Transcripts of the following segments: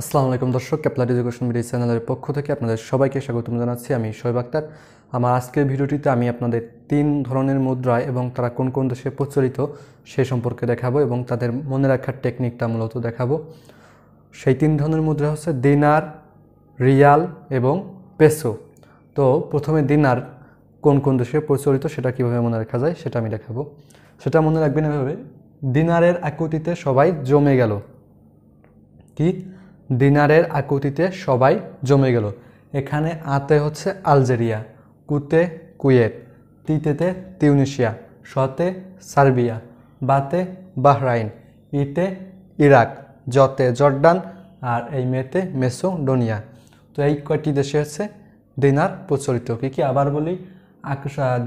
আসসালামু আলাইকুম দর্শক ক্যাপলার এডুকেশন মিডিয়া চ্যানেলের পক্ষ থেকে আপনাদের সবাইকে স্বাগতম জানাচ্ছি আমি শোয়েব আক্তার আমার আজকের ভিডিওটিতে আমি আপনাদের তিন ধরনের মুদ্রা এবং তারা কোন কোন দেশে প্রচলিত সে সম্পর্কে দেখাবো এবং তাদের মনে রাখার টেকনিকটা মূলত দেখাবো সেই তিন ধরনের মুদ্রা হচ্ছে দিনার রিয়াল এবং পেসো তো প্রথমে দিনার কোন কোন দেশে প্রচলিত সেটা কীভাবে মনে রাখা যায় সেটা আমি দেখাবো সেটা মনে রাখবেন এভাবে দিনারের একতিতে সবাই জমে গেল কি ডিনারের আকুতিতে সবাই জমে গেল এখানে আতে হচ্ছে আলজেরিয়া কুতে কুয়েত তিতেতে তিউনিশিয়া সতে সার্বিয়া বাতে বাহরাইন ইতে ইরাক জতে জর্ডান আর এই মেতে মেসোডোনিয়া তো এই কয়টি দেশে হচ্ছে দিনার প্রচলিত কী কি আবার বলি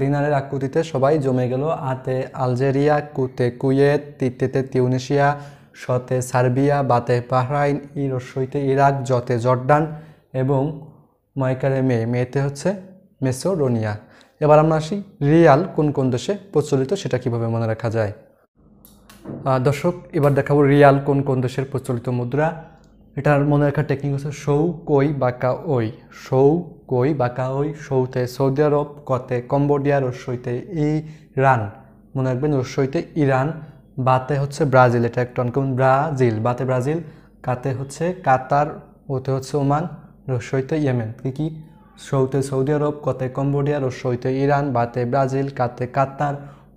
দিনারের আকৃতিতে সবাই জমে গেল আতে আলজেরিয়া কুতে কুয়েত তিতেতে তিউনিশিয়া সতে সার্বিয়া বাতে বাহরাইন ইর সৈতে ইরাক জতে জর্ডান এবং মাইকারে মে মেয়েতে হচ্ছে মেসোরোনিয়া এবার আমরা আসি রিয়াল কোন কোন দেশে প্রচলিত সেটা কিভাবে মনে রাখা যায় দর্শক এবার দেখাবো রিয়াল কোন কোন দেশের প্রচলিত মুদ্রা এটার মনে রাখার টেকনিক হচ্ছে সৌ কই বাঁকা ওই সৌ কই বাঁকা ওই সৌতে সৌদি আরব কতে কম্বোডিয়া রসইতে ইরান মনে রাখবেন রসইতে ইরান বাতে হচ্ছে ব্রাজিল এটা একটা অনকমন ব্রাজিল বাতে ব্রাজিল কাতে হচ্ছে কাতার ওতে হচ্ছে ওমান রসইতে ইয়েমেন কি কি সৌতে সৌদি আরব কতে কম্বোডিয়া রসইতে ইরান বাতে ব্রাজিল কাতে কাতার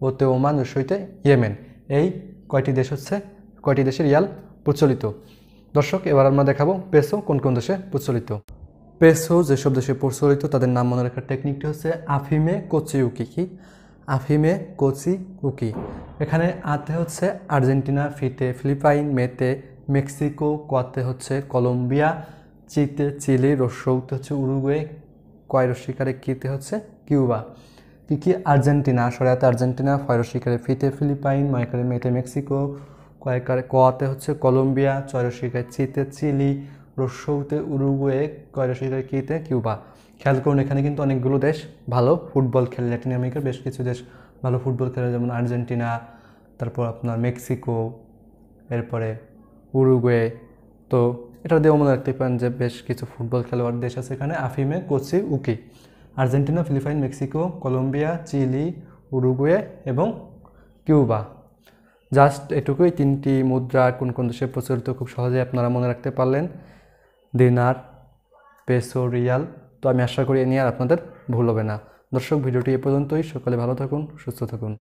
ওতে ওমান রসইতে ইয়েমেন এই কয়টি দেশ হচ্ছে কয়টি দেশের ইয়াল প্রচলিত দর্শক এবার আমরা দেখাবো পেসো কোন কোন দেশে প্রচলিত পেসো যেসব দেশে প্রচলিত তাদের নাম মনে রাখার টেকনিকটি হচ্ছে আফিমে কোচিউকি কি আফিমে কোচি কুকি এখানে আতে হচ্ছে আর্জেন্টিনা ফিতে ফিলিপাইন মেতে মেক্সিকো কোয়াতে হচ্ছে কলম্বিয়া চিতে চিলি রসৌতে হচ্ছে উরুগুয়ে কয়রসিকারে কিতে হচ্ছে কিউবা কি কি আর্জেন্টিনা সরাতে আর্জেন্টিনা ফয়রসিকারে ফিতে ফিলিপাইন মাইকারে মেতে মেক্সিকো কয়েকারে কোয়াতে হচ্ছে কলম্বিয়া চয়রসিকায় চিতে চিলি রসৌতে উরুগুয়ে কয়রাশিটার কিতে কিউবা খেয়াল করুন এখানে কিন্তু অনেকগুলো দেশ ভালো ফুটবল খেলে ল্যাটিন আমেরিকার বেশ কিছু দেশ ভালো ফুটবল খেলে যেমন আর্জেন্টিনা তারপর আপনার মেক্সিকো এরপরে উরুগুয়ে তো এটা দিয়েও মনে রাখতে পারেন যে বেশ কিছু ফুটবল খেলোয়াড় দেশ আছে এখানে আফিমে কোচি উকি Argentina Philippines Mexico Colombia Chile Uruguay এবং কিউবা জাস্ট এটুকুই তিনটি মুদ্রা কোন কোন দেশে প্রচলিত খুব সহজে আপনারা মনে রাখতে পারলেন দিনার পেসো রিয়াল তো আমি আশা করি এ নিয়ে আর আপনাদের ভুল হবে না দর্শক ভিডিওটি এ পর্যন্তই সকালে ভালো থাকুন সুস্থ থাকুন